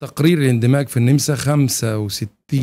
تقرير الاندماج في النمسا 65%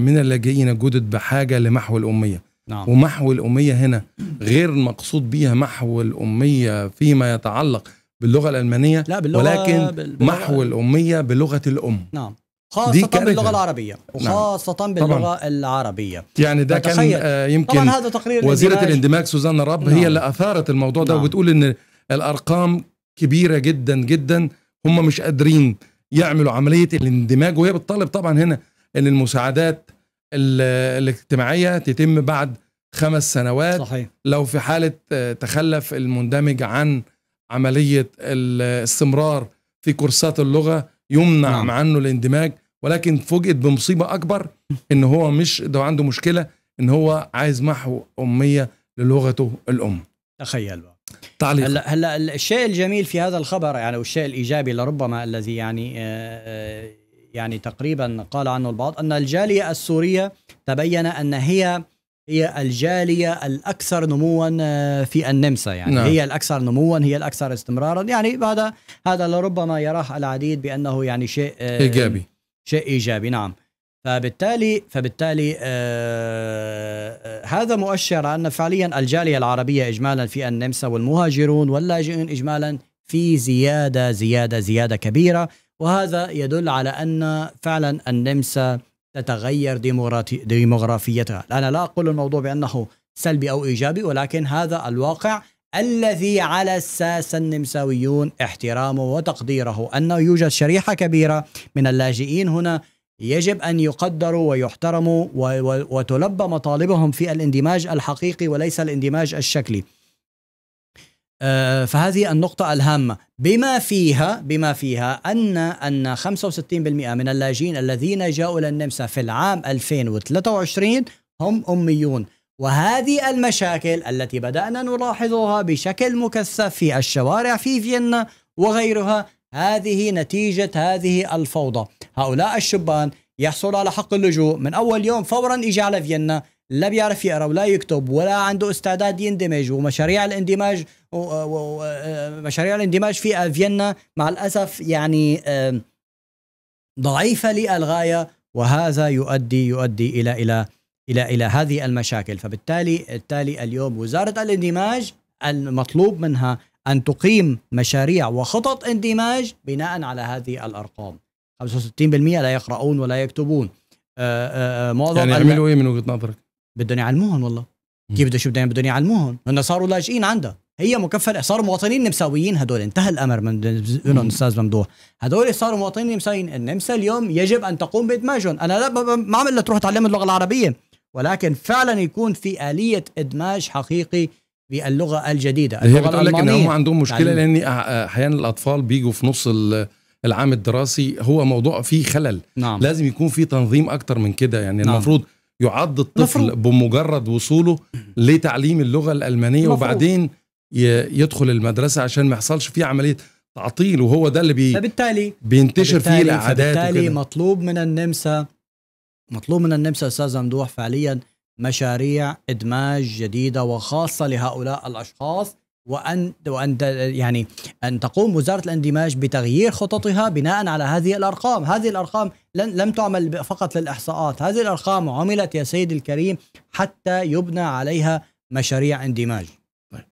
من اللاجئين جدد بحاجه لمحو الاميه نعم. ومحو الاميه هنا غير المقصود بيها محو الاميه فيما يتعلق باللغه الالمانيه لا باللغة ولكن باللغة محو الاميه بلغه الام نعم خاصة باللغة العربية نعم. وخاصة نعم. باللغة طبعًا. العربية يعني ده كان آه يمكن طبعا هذا تقرير وزيرة الاندماج, الاندماج سوزان راب نعم. هي اللي أثارت الموضوع ده نعم. وبتقول إن الأرقام كبيرة جدا جدا هم مش قادرين يعملوا عمليه الاندماج وهي بتطالب طبعا هنا ان المساعدات الاجتماعيه تتم بعد خمس سنوات صحيح. لو في حاله آه، تخلف المندمج عن عمليه الاستمرار في كورسات اللغه يمنع نعم. عنه الاندماج ولكن فوجئت بمصيبه اكبر ان هو مش ده عنده مشكله ان هو عايز محو اميه للغته الام تخيل بقى تعليق هلا هلا الشيء الجميل في هذا الخبر يعني والشيء الايجابي لربما الذي يعني آه، آه، يعني تقريبا قال عنه البعض ان الجاليه السوريه تبين ان هي هي الجاليه الاكثر نموا آه، في النمسا يعني نعم. هي الاكثر نموا هي الاكثر استمرارا يعني هذا هذا لربما يراه العديد بانه يعني شيء ايجابي شيء ايجابي نعم فبالتالي فبالتالي هذا مؤشر أن فعليا الجالية العربية إجمالا في النمسا والمهاجرون واللاجئين إجمالا في زيادة زيادة زيادة كبيرة وهذا يدل على أن فعلا النمسا تتغير ديموغرافيتها أنا لا أقول الموضوع بأنه سلبي أو إيجابي ولكن هذا الواقع الذي على اساس النمساويون احترامه وتقديره انه يوجد شريحه كبيره من اللاجئين هنا يجب ان يقدروا ويحترموا وتلبى مطالبهم في الاندماج الحقيقي وليس الاندماج الشكلي. آه، فهذه النقطة الهامة بما فيها بما فيها أن أن 65% من اللاجئين الذين جاءوا للنمسا في العام 2023 هم أميون وهذه المشاكل التي بدأنا نلاحظها بشكل مكثف في الشوارع في فيينا وغيرها هذه نتيجة هذه الفوضى هؤلاء الشبان يحصل على حق اللجوء من أول يوم فورا اجى على فيينا لا بيعرف يقرا ولا يكتب ولا عنده استعداد يندمج ومشاريع الاندماج ومشاريع آه، الاندماج في فيينا مع الاسف يعني ضعيفه للغايه وهذا يؤدي يؤدي الى الى الى الى هذه المشاكل فبالتالي التالي اليوم وزاره الاندماج المطلوب منها ان تقيم مشاريع وخطط اندماج بناء على هذه الارقام 65% لا يقرؤون ولا يكتبون آه، آه، آه، معظم يعني يعملوا ايه من وجهه نظرك؟ بدهم يعلموهم والله كيف بدهم شو بدهم يعلموهم؟ هن صاروا لاجئين عندها هي مكفله صاروا مواطنين نمساويين هدول انتهى الامر من استاذ ممدوح هدول صاروا مواطنين نمساويين النمسا اليوم يجب ان تقوم بادماجهم انا لا ما عم تروح تعلم اللغه العربيه ولكن فعلا يكون في اليه ادماج حقيقي باللغه الجديده هي بتقول لك ان هم عندهم مشكله لان احيانا الاطفال بيجوا في نص ال العام الدراسي هو موضوع فيه خلل نعم. لازم يكون فيه تنظيم اكتر من كده يعني نعم. المفروض يعد الطفل مفروض. بمجرد وصوله لتعليم اللغه الالمانيه مفروض. وبعدين يدخل المدرسه عشان ما يحصلش فيه عمليه تعطيل وهو ده اللي بي فبالتالي بينتشر فبالتالي فيه الاعداد فبالتالي وكدا. مطلوب من النمسا مطلوب من النمسا استاذ ممدوح فعليا مشاريع ادماج جديده وخاصه لهؤلاء الاشخاص وان وان يعني ان تقوم وزاره الاندماج بتغيير خططها بناء على هذه الارقام، هذه الارقام لم تعمل فقط للاحصاءات، هذه الارقام عملت يا سيدي الكريم حتى يبنى عليها مشاريع اندماج.